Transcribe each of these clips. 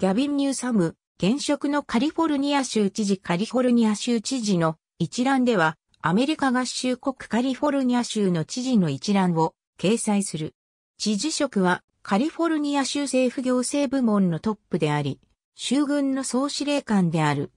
ギャビン・ニューサム、現職のカリフォルニア州知事カリフォルニア州知事の一覧では、アメリカ合衆国カリフォルニア州の知事の一覧を掲載する。知事職はカリフォルニア州政府行政部門のトップであり、州軍の総司令官である。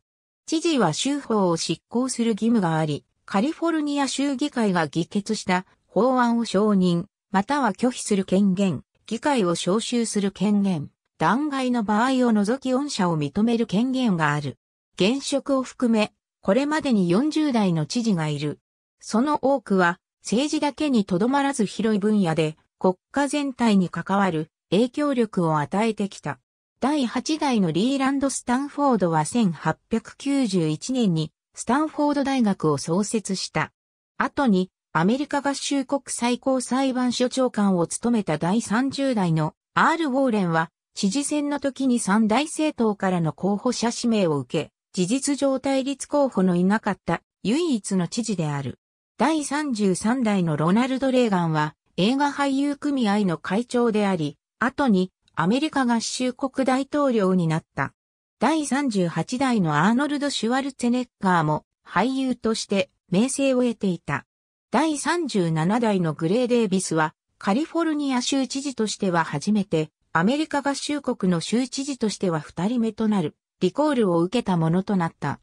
知事は州法を執行する義務があり、カリフォルニア州議会が議決した法案を承認、または拒否する権限、議会を招集する権限、弾劾の場合を除き恩赦を認める権限がある。現職を含め、これまでに40代の知事がいる。その多くは、政治だけにとどまらず広い分野で、国家全体に関わる影響力を与えてきた。第8代のリーランド・スタンフォードは1891年にスタンフォード大学を創設した。後にアメリカ合衆国最高裁判所長官を務めた第30代のル・ウォーレンは知事選の時に三大政党からの候補者指名を受け、事実上対立候補のいなかった唯一の知事である。第33代のロナルド・レーガンは映画俳優組合の会長であり、後にアメリカ合衆国大統領になった。第38代のアーノルド・シュワルツェネッガーも俳優として名声を得ていた。第37代のグレー・デービスはカリフォルニア州知事としては初めてアメリカ合衆国の州知事としては二人目となる、リコールを受けたものとなった。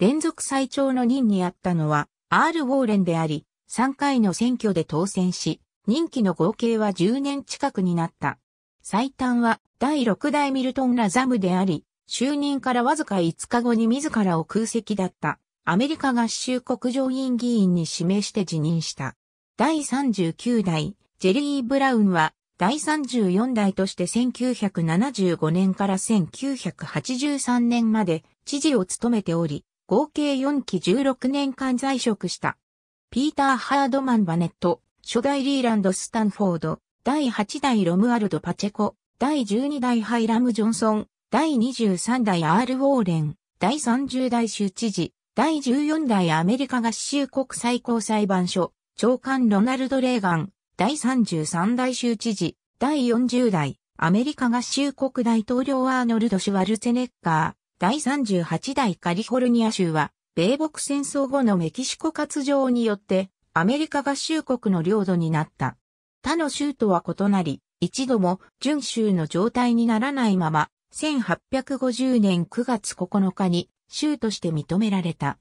連続最長の任にあったのは、アール・ウォーレンであり、3回の選挙で当選し、任期の合計は10年近くになった。最短は第6代ミルトン・ラザムであり、就任からわずか5日後に自らを空席だったアメリカ合衆国上院議員に指名して辞任した。第39代ジェリー・ブラウンは第34代として1975年から1983年まで知事を務めており、合計4期16年間在職した。ピーター・ハードマン・バネット、初代リーランド・スタンフォード、第8代ロムアルド・パチェコ、第12代ハイラム・ジョンソン、第23代アール・ウォーレン、第30代州知事、第14代アメリカ合衆国最高裁判所、長官ロナルド・レーガン、第33代州知事、第40代、アメリカ合衆国大統領アーノルド・シュワルツェネッガー、第38代カリフォルニア州は、米北戦争後のメキシコ割譲によって、アメリカ合衆国の領土になった。他の州とは異なり、一度も準州の状態にならないまま、1850年9月9日に州として認められた。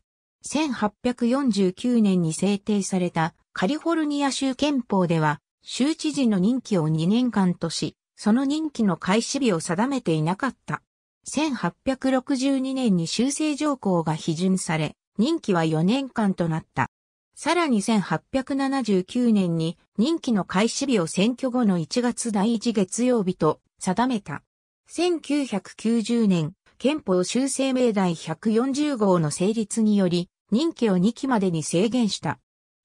1849年に制定されたカリフォルニア州憲法では、州知事の任期を2年間とし、その任期の開始日を定めていなかった。1862年に修正条項が批准され、任期は4年間となった。さらに1879年に任期の開始日を選挙後の1月第1月曜日と定めた。1990年、憲法修正命題140号の成立により、任期を2期までに制限した。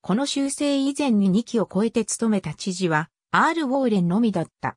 この修正以前に2期を超えて務めた知事は、アール・ウォーレンのみだった。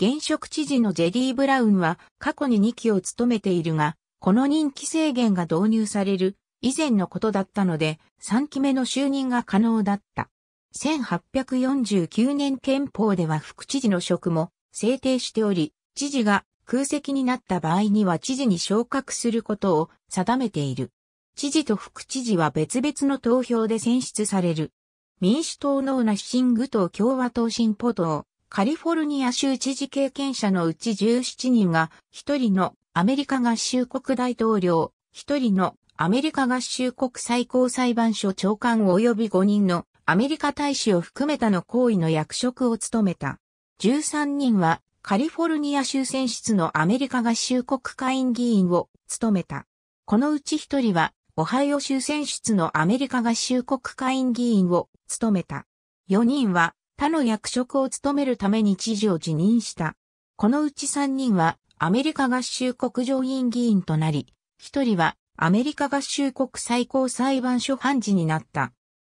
現職知事のジェリー・ブラウンは過去に2期を務めているが、この任期制限が導入される以前のことだったので、3期目の就任が可能だった。1849年憲法では副知事の職も制定しており、知事が空席になった場合には知事に昇格することを定めている。知事と副知事は別々の投票で選出される。民主党のナッシング党共和党進歩党、カリフォルニア州知事経験者のうち17人が、1人のアメリカ合衆国大統領、1人のアメリカ合衆国最高裁判所長官及び5人のアメリカ大使を含めたの行為の役職を務めた。13人はカリフォルニア州選出のアメリカ合衆国会議員を務めた。このうち1人はオハイオ州選出のアメリカ合衆国会員議員を務めた。4人は他の役職を務めるために知事を辞任した。このうち3人はアメリカ合衆国上院議員となり、1人はアメリカ合衆国最高裁判所判事になった。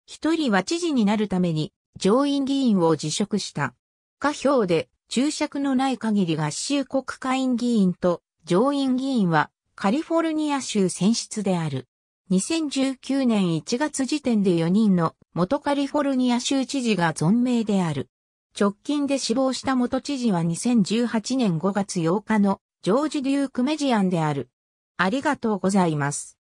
1人は知事になるために上院議員を辞職した。下表で注釈のない限り合衆国会員議員と上院議員はカリフォルニア州選出である。2019年1月時点で4人の元カリフォルニア州知事が存命である。直近で死亡した元知事は2018年5月8日のジョージ・デューク・メジアンである。ありがとうございます。